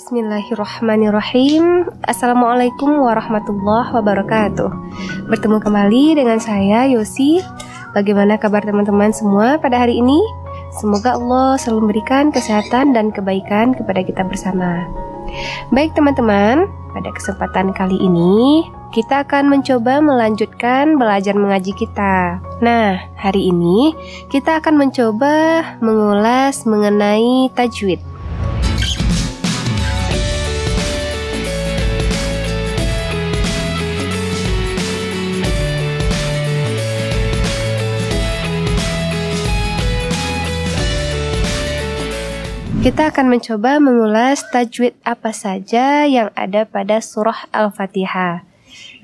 Bismillahirrahmanirrahim Assalamualaikum warahmatullahi wabarakatuh Bertemu kembali dengan saya Yosi Bagaimana kabar teman-teman semua pada hari ini? Semoga Allah selalu memberikan kesehatan dan kebaikan kepada kita bersama Baik teman-teman, pada kesempatan kali ini kita akan mencoba melanjutkan belajar mengaji kita. Nah, hari ini kita akan mencoba mengulas mengenai tajwid. Kita akan mencoba mengulas tajwid apa saja yang ada pada surah Al-Fatihah.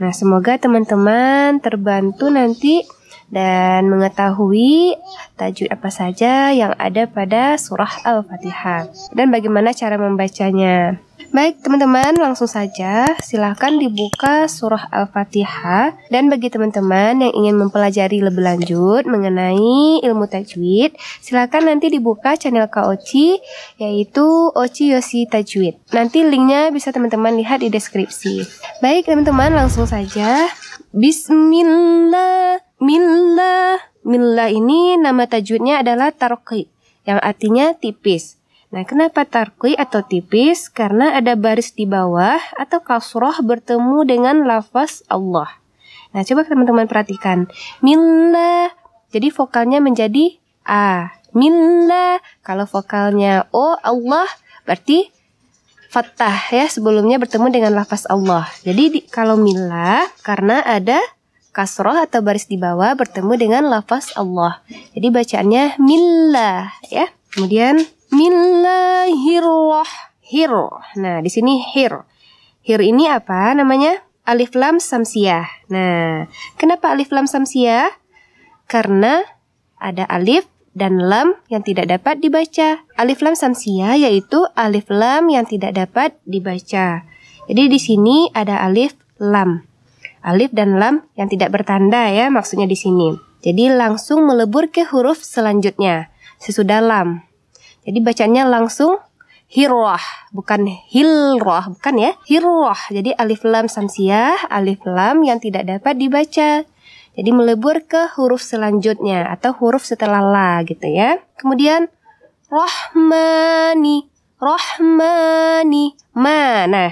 Nah, semoga teman-teman terbantu nanti dan mengetahui tajwid apa saja yang ada pada surah Al-Fatihah dan bagaimana cara membacanya. Baik teman-teman, langsung saja silahkan dibuka surah Al-Fatihah Dan bagi teman-teman yang ingin mempelajari lebih lanjut mengenai ilmu tajwid Silahkan nanti dibuka channel Kak Oci yaitu Oci Yosi Tajwid Nanti linknya bisa teman-teman lihat di deskripsi Baik teman-teman, langsung saja Bismillah Millah. Millah ini nama tajwidnya adalah tarqi yang artinya tipis. Nah, kenapa tarqi atau tipis? Karena ada baris di bawah atau kasroh bertemu dengan lafaz Allah. Nah, coba teman-teman perhatikan. Millah. Jadi vokalnya menjadi A. Millah. Kalau vokalnya O, Allah, berarti fathah ya sebelumnya bertemu dengan lafaz Allah. Jadi di, kalau milah karena ada kasroh atau baris di bawah bertemu dengan lafaz Allah. Jadi bacaannya millah ya. Kemudian hiroh hir. Nah, di sini hir. Hir ini apa namanya? Alif lam samsiah. Nah, kenapa alif lam samsiah? Karena ada alif dan lam yang tidak dapat dibaca. Alif lam samsiah yaitu alif lam yang tidak dapat dibaca. Jadi di sini ada alif lam alif dan lam yang tidak bertanda ya maksudnya di sini. Jadi langsung melebur ke huruf selanjutnya sesudah lam. Jadi bacanya langsung hirwah, bukan hilroh, bukan ya, hirwah. Jadi alif lam samsiah, alif lam yang tidak dapat dibaca. Jadi melebur ke huruf selanjutnya atau huruf setelah la gitu ya. Kemudian rohmani, rohmani, Mana? Nah,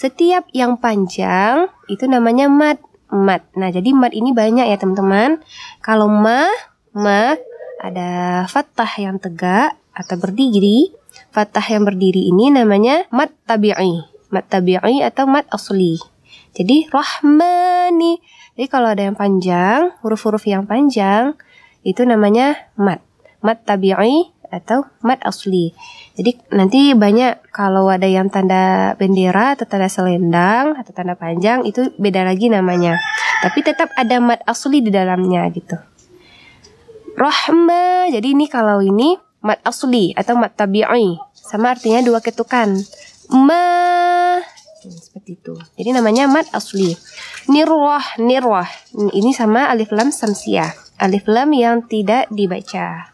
setiap yang panjang itu namanya mat. Mat. Nah, jadi mat ini banyak ya, teman-teman. Kalau ma, ma ada fathah yang tegak atau berdiri. Fathah yang berdiri ini namanya mat tabi'i. Mat tabi'i atau mat asli. Jadi rahmani. Jadi kalau ada yang panjang, huruf-huruf yang panjang itu namanya mat. Mat tabi'i atau mat asli. Jadi nanti banyak kalau ada yang tanda bendera atau tanda selendang atau tanda panjang itu beda lagi namanya. Tapi tetap ada mad asli di dalamnya gitu. Rohma, Jadi ini kalau ini mad asli atau mad tabi'i. Sama artinya dua ketukan. Ma hmm, seperti itu. Jadi namanya mad asli. Nirwah, nirwah. Ini sama alif lam samsiah. Alif lam yang tidak dibaca.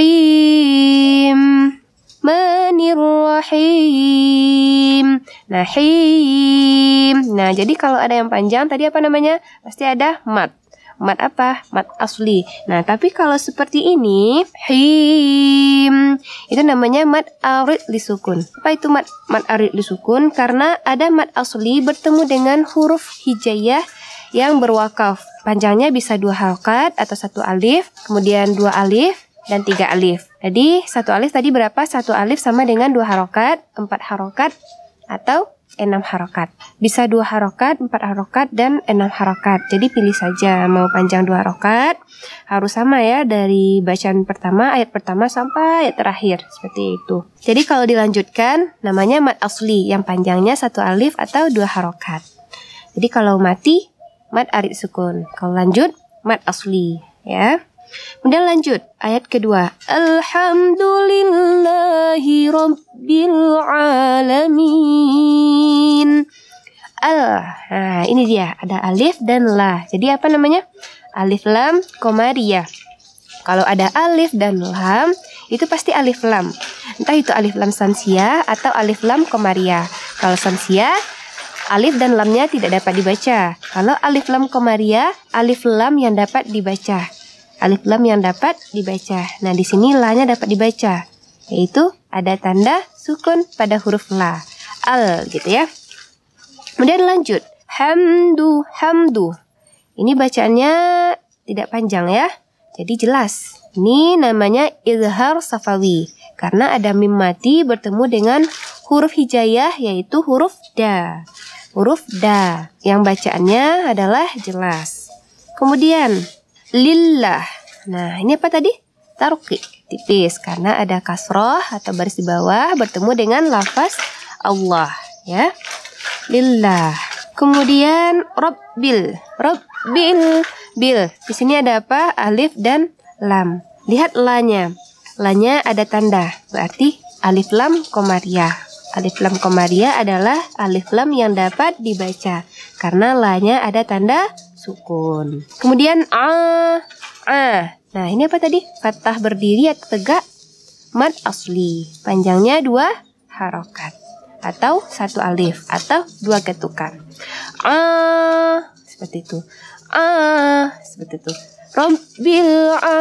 Him. Bismillahirrahmanirrahim. Nahim. Nah, jadi kalau ada yang panjang tadi apa namanya? Pasti ada mat. Mat apa? Mat asli. Nah, tapi kalau seperti ini, him, itu namanya mat arid disukun. Apa itu mat mat arid disukun? Karena ada mat asli bertemu dengan huruf hijaiyah yang berwakaf. Panjangnya bisa dua halkat atau satu alif, kemudian dua alif, dan tiga alif. Jadi satu alif tadi berapa? Satu alif sama dengan dua harokat, empat harokat, atau enam harokat. Bisa dua harokat, empat harokat, dan enam harokat. Jadi pilih saja mau panjang dua harokat, harus sama ya dari bacaan pertama, ayat pertama sampai ayat terakhir seperti itu. Jadi kalau dilanjutkan namanya mat asli yang panjangnya satu alif atau dua harokat. Jadi kalau mati mat arid sukun. Kalau lanjut mat asli ya. Kemudian lanjut ayat kedua. Alhamdulillahi rabbil alamin. Al. Nah, ini dia ada alif dan la. Jadi apa namanya? Alif lam komaria. Kalau ada alif dan lam, itu pasti alif lam. Entah itu alif lam samsia atau alif lam komaria. Kalau samsia, alif dan lamnya tidak dapat dibaca. Kalau alif lam komaria, alif lam yang dapat dibaca alif lam yang dapat dibaca. Nah, di sini la-nya dapat dibaca, yaitu ada tanda sukun pada huruf la. Al gitu ya. Kemudian lanjut. Hamdu, hamdu. Ini bacaannya tidak panjang ya. Jadi jelas. Ini namanya ilhar safawi. Karena ada mim mati bertemu dengan huruf hijayah yaitu huruf da. Huruf da yang bacaannya adalah jelas. Kemudian lillah. Nah, ini apa tadi? Tarqi, tipis karena ada kasroh atau baris di bawah bertemu dengan lafaz Allah, ya. Lillah. Kemudian Robbil, Robbil, bil. Di sini ada apa? Alif dan lam. Lihat lanya. Lanya ada tanda, berarti alif lam komariah. Ya. Alif lam komaria ya adalah alif lam yang dapat dibaca karena lanya ada tanda sukun. Kemudian a ah, a. Ah. Nah, ini apa tadi? Fathah berdiri atau tegak? Mad asli. Panjangnya dua harokat atau satu alif atau dua ketukan. A ah, seperti itu. A seperti itu. Rabbil a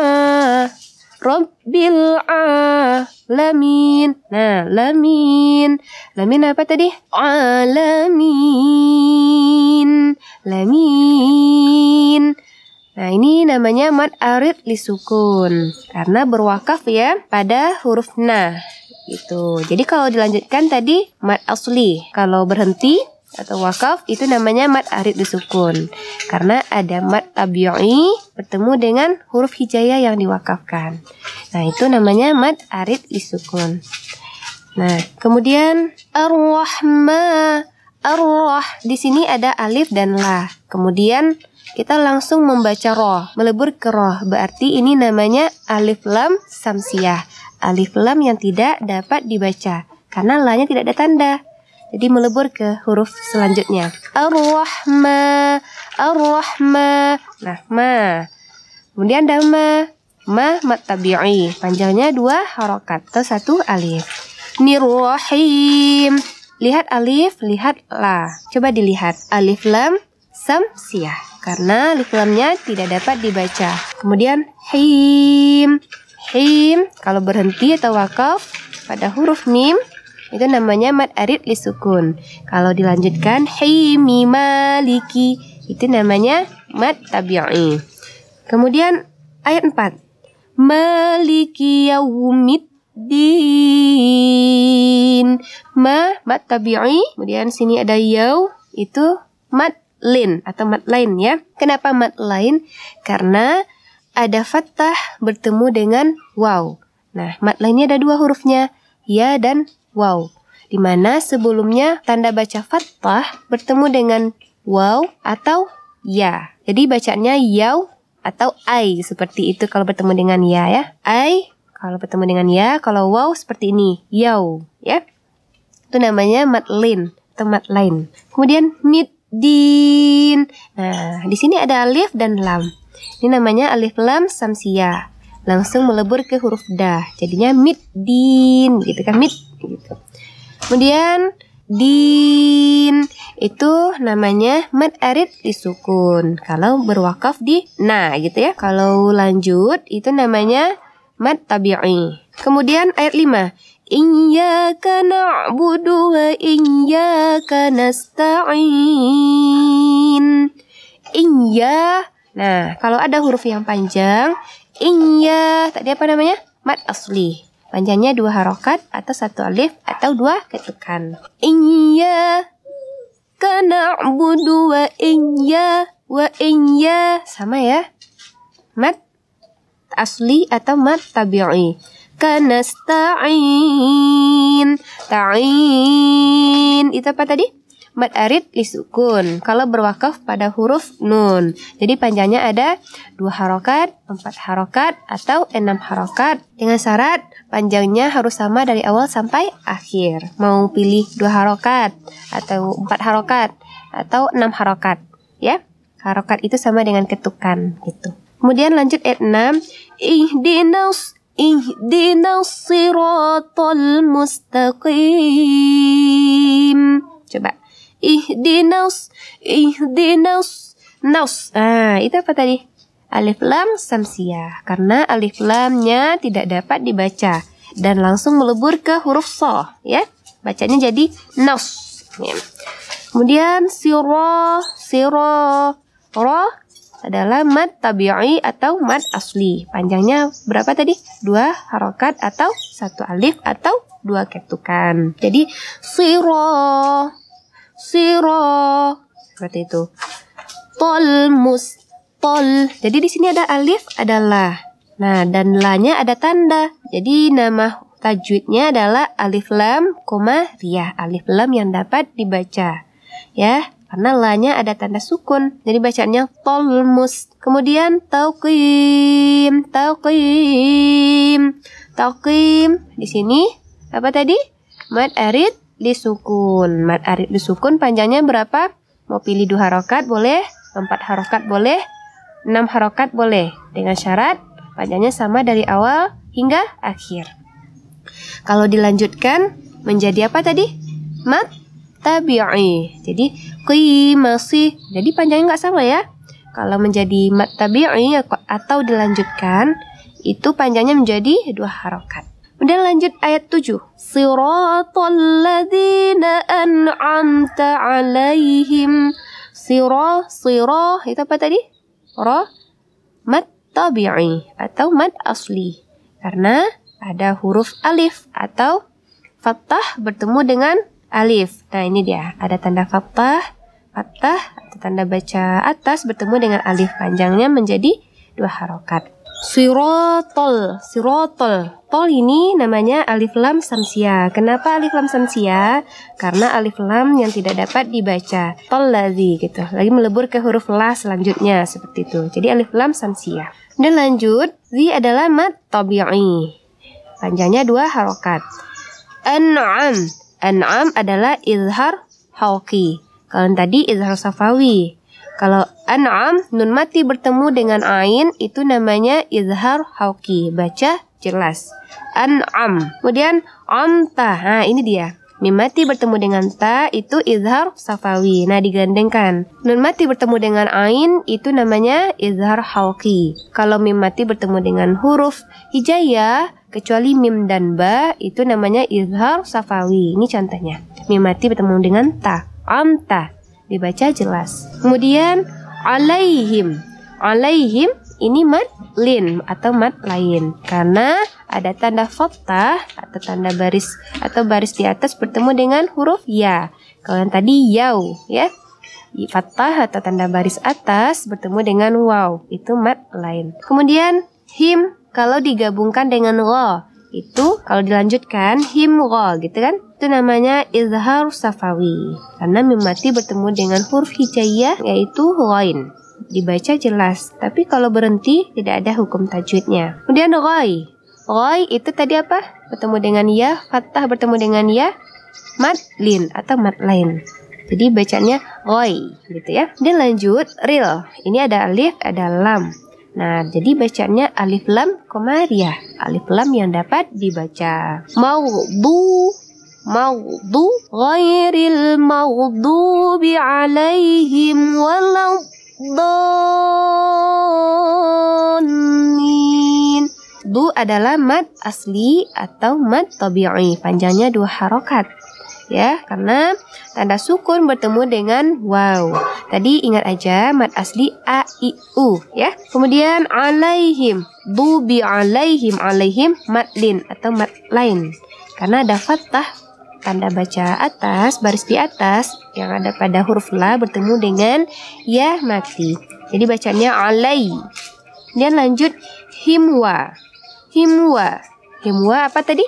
Rabbil lamin Nah, lamin. Lamin apa tadi? Alamin lamin. Nah, ini namanya mad arid lisukun karena berwakaf ya pada huruf na itu. Jadi kalau dilanjutkan tadi mad asli, kalau berhenti atau wakaf itu namanya mad arid lisukun karena ada mad tabi'i bertemu dengan huruf hijaya yang diwakafkan. Nah, itu namanya mad arid lisukun. Nah, kemudian ar-rahman ar di sini ada alif dan la. Kemudian kita langsung membaca roh, melebur ke roh. Berarti ini namanya alif lam samsiah. Alif lam yang tidak dapat dibaca karena lanya tidak ada tanda. Jadi melebur ke huruf selanjutnya. Ar-Rahma, Ar-Rahma, Rahma. Kemudian dama, ma, ma mat tabi'i. Panjangnya dua harokat atau satu alif. Nirrahim, Lihat alif, lihat la. Coba dilihat. Alif lam sam siyah. Karena alif lamnya tidak dapat dibaca. Kemudian him. Him kalau berhenti atau wakaf pada huruf mim itu namanya mad arid lisukun. Kalau dilanjutkan himi maliki itu namanya mad tabi'i. Kemudian ayat 4. Maliki yaumid din ma mat tabi'i kemudian sini ada yau itu mat lin atau mat lain ya kenapa mat lain karena ada fathah bertemu dengan wow nah mat lainnya ada dua hurufnya ya dan wow di mana sebelumnya tanda baca fathah bertemu dengan wow atau ya jadi bacanya yau atau ai seperti itu kalau bertemu dengan ya ya ai kalau bertemu dengan ya, kalau wow seperti ini, yau, ya. Itu namanya matlin atau lain. Kemudian mid din. Nah, di sini ada alif dan lam. Ini namanya alif lam samsia. Langsung melebur ke huruf da. Jadinya mid din gitu kan mid gitu. Kemudian din itu namanya mad arid disukun kalau berwakaf di nah gitu ya kalau lanjut itu namanya Mat tabi'i. Kemudian ayat 5. Iyyaka na'budu wa iyyaka nasta'in. Iyya. Nah, kalau ada huruf yang panjang, iyya tadi apa namanya? Mat asli. Panjangnya dua harokat atau satu alif atau dua ketukan. Iyya kana budu wa inya wa inya. sama ya. Mat asli atau mat tabi'i kanasta'in ta'in itu apa tadi Mat arid lisukun kalau berwakaf pada huruf nun jadi panjangnya ada dua harokat empat harokat atau enam harokat dengan syarat panjangnya harus sama dari awal sampai akhir mau pilih dua harokat atau empat harokat atau enam harokat ya harokat itu sama dengan ketukan gitu Kemudian lanjut ayat 6. Ihdinas Ihdinas siratal mustaqim. Coba. Ihdinas Ihdinas Naus. Ah, itu apa tadi? Alif lam samsiah. Karena alif lamnya tidak dapat dibaca dan langsung melebur ke huruf so, ya. Bacanya jadi naus. Kemudian siro, siro, ro, adalah mad tabi'i atau mad asli. Panjangnya berapa tadi? Dua harokat atau satu alif atau dua ketukan. Jadi siro, siro seperti itu. Tol mus tol. Jadi di sini ada alif, adalah Nah dan lanya ada tanda. Jadi nama tajwidnya adalah alif lam koma riyah. Alif lam yang dapat dibaca. Ya, karena lanya ada tanda sukun, jadi bacanya tolmus. Kemudian tauqim, tauqim, tauqim. Di sini apa tadi? Mad arid disukun. Mad arid disukun panjangnya berapa? Mau pilih dua harokat boleh, empat harokat boleh, enam harokat boleh. Dengan syarat panjangnya sama dari awal hingga akhir. Kalau dilanjutkan menjadi apa tadi? Mat tabi'i. Jadi qima masih Jadi panjangnya nggak sama ya. Kalau menjadi mat tabi'i atau dilanjutkan itu panjangnya menjadi dua harokat. Kemudian lanjut ayat 7. Siratul ladzina an'amta 'alaihim. Sirah, sirah itu apa tadi? Ra mat tabi'i atau mat asli. Karena ada huruf alif atau fathah bertemu dengan alif. Nah ini dia, ada tanda fathah, fathah atau tanda baca atas bertemu dengan alif panjangnya menjadi dua harokat. Sirotol, sirotol. Tol ini namanya alif lam samsia. Kenapa alif lam samsia? Karena alif lam yang tidak dapat dibaca. Tol lagi gitu. Lagi melebur ke huruf la selanjutnya seperti itu. Jadi alif lam samsia. Dan lanjut, zi adalah mat tabi'i. Panjangnya dua harokat. An'am, an'am adalah izhar hawki. Kalau tadi izhar safawi. Kalau an'am nun mati bertemu dengan ain itu namanya izhar hawki. Baca jelas. An'am. Kemudian amta. Nah, ini dia. Mim mati bertemu dengan ta itu izhar safawi. Nah digandengkan. Nun mati bertemu dengan ain itu namanya izhar halki. Kalau mim mati bertemu dengan huruf hijaiyah kecuali mim dan ba itu namanya izhar safawi. Ini contohnya. Mim mati bertemu dengan ta. Amta dibaca jelas. Kemudian alaihim. Alaihim ini mat lin atau mat lain karena ada tanda fakta atau tanda baris atau baris di atas bertemu dengan huruf ya. Kalau yang tadi yau ya. Fathah atau tanda baris atas bertemu dengan wow itu mat lain. Kemudian him kalau digabungkan dengan lo itu kalau dilanjutkan him lo gitu kan itu namanya izhar safawi karena mimati bertemu dengan huruf hijaiyah yaitu lain dibaca jelas, tapi kalau berhenti tidak ada hukum tajwidnya. Kemudian roy, roy itu tadi apa? Bertemu dengan ya, fathah bertemu dengan ya, madlin atau matlain. Jadi bacanya roy gitu ya. Dan lanjut real. Ini ada alif, ada lam. Nah, jadi bacanya alif lam komariah. Alif lam yang dapat dibaca. Mau maudu ghairil bi alaihim walau dhalin. Du adalah mat asli atau mad tabi'i, panjangnya dua harokat. Ya, karena tanda sukun bertemu dengan wow Tadi ingat aja mad asli a i u ya. Kemudian alaihim, du bi alaihim, alaihim mad lin atau mad lain. Karena ada fathah tanda baca atas, baris di atas yang ada pada huruf la bertemu dengan ya mati. Jadi bacanya alai. Dan lanjut himwa. Himwa. Himwa apa tadi?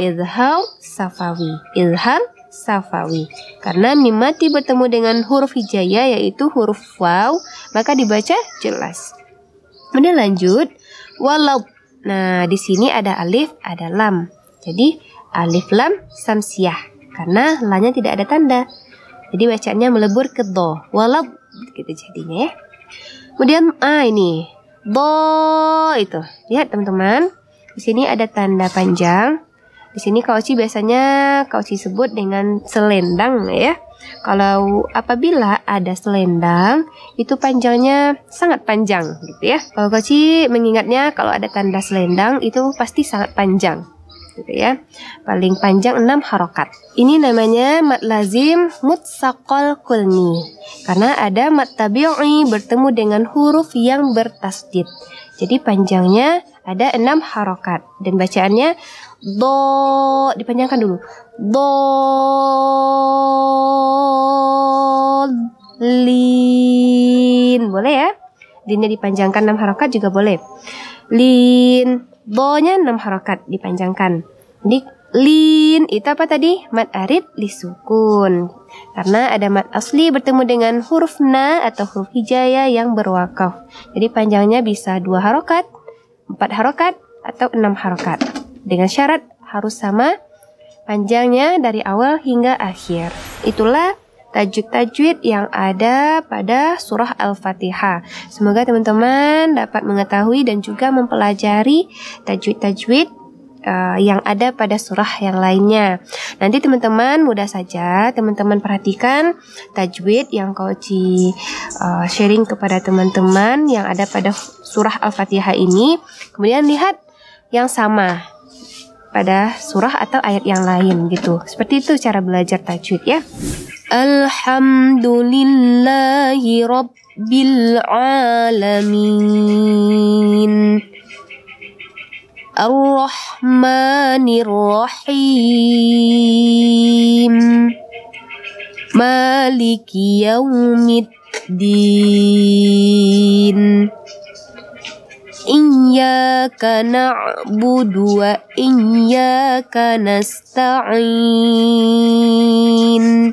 ilham safawi. ilham safawi. Karena mim bertemu dengan huruf hijaya yaitu huruf waw, maka dibaca jelas. Kemudian lanjut walau. Nah, di sini ada alif, ada lam. Jadi alif lam samsiah karena lanya tidak ada tanda. Jadi wacanya melebur ke do, walau gitu jadinya ya. Kemudian a ah, ini do itu. Lihat teman-teman, di sini ada tanda panjang. Di sini kauci biasanya kauci sebut dengan selendang ya. Kalau apabila ada selendang, itu panjangnya sangat panjang gitu ya. Kalau kauci mengingatnya kalau ada tanda selendang itu pasti sangat panjang gitu ya. Paling panjang 6 harokat. Ini namanya mat lazim mutsakol kulni. Karena ada mat tabi'i bertemu dengan huruf yang bertasdid. Jadi panjangnya ada 6 harokat. Dan bacaannya do dipanjangkan dulu. Do lin. Boleh ya? Linnya dipanjangkan 6 harokat juga boleh. Lin. bonya enam 6 harokat dipanjangkan. dik lin itu apa tadi? Mat arid lisukun. Karena ada mat asli bertemu dengan huruf na atau huruf hijaya yang berwakaf. Jadi panjangnya bisa dua harokat, empat harokat, atau enam harokat. Dengan syarat harus sama panjangnya dari awal hingga akhir. Itulah tajwid tajwid yang ada pada surah Al-Fatihah. Semoga teman-teman dapat mengetahui dan juga mempelajari tajwid-tajwid uh, yang ada pada surah yang lainnya. Nanti teman-teman mudah saja teman-teman perhatikan tajwid yang kau uh, sharing kepada teman-teman yang ada pada surah Al-Fatihah ini. Kemudian lihat yang sama pada surah atau ayat yang lain gitu. Seperti itu cara belajar tajwid ya. Alhamdulillahi Rabbil Alamin Ar-Rahmanir-Rahim Maliki Yawmiddin Iyyaka na'budu wa iyyaka nasta'in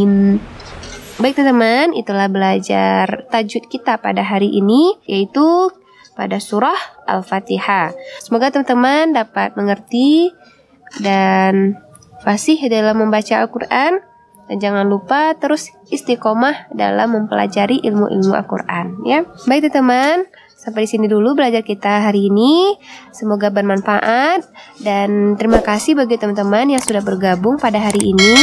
Baik teman-teman, itulah belajar tajud kita pada hari ini yaitu pada surah Al-Fatihah. Semoga teman-teman dapat mengerti dan fasih dalam membaca Al-Qur'an dan jangan lupa terus istiqomah dalam mempelajari ilmu-ilmu Al-Qur'an ya. Baik teman-teman, Sampai di sini dulu belajar kita hari ini. Semoga bermanfaat dan terima kasih bagi teman-teman yang sudah bergabung pada hari ini.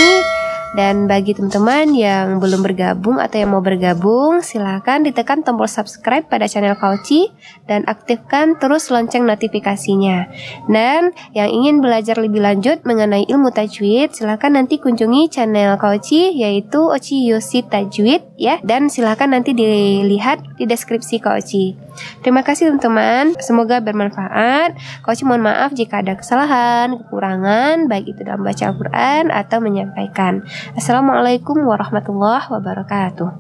Dan bagi teman-teman yang belum bergabung atau yang mau bergabung, silahkan ditekan tombol subscribe pada channel Kauci dan aktifkan terus lonceng notifikasinya. Dan yang ingin belajar lebih lanjut mengenai ilmu tajwid, silahkan nanti kunjungi channel Kauci yaitu Oci Yosi Tajwid ya. Dan silahkan nanti dilihat di deskripsi Kauci. Terima kasih teman-teman, semoga bermanfaat. Coach mohon maaf jika ada kesalahan, kekurangan, baik itu dalam baca Al-Quran atau menyampaikan. Assalamualaikum warahmatullahi wabarakatuh.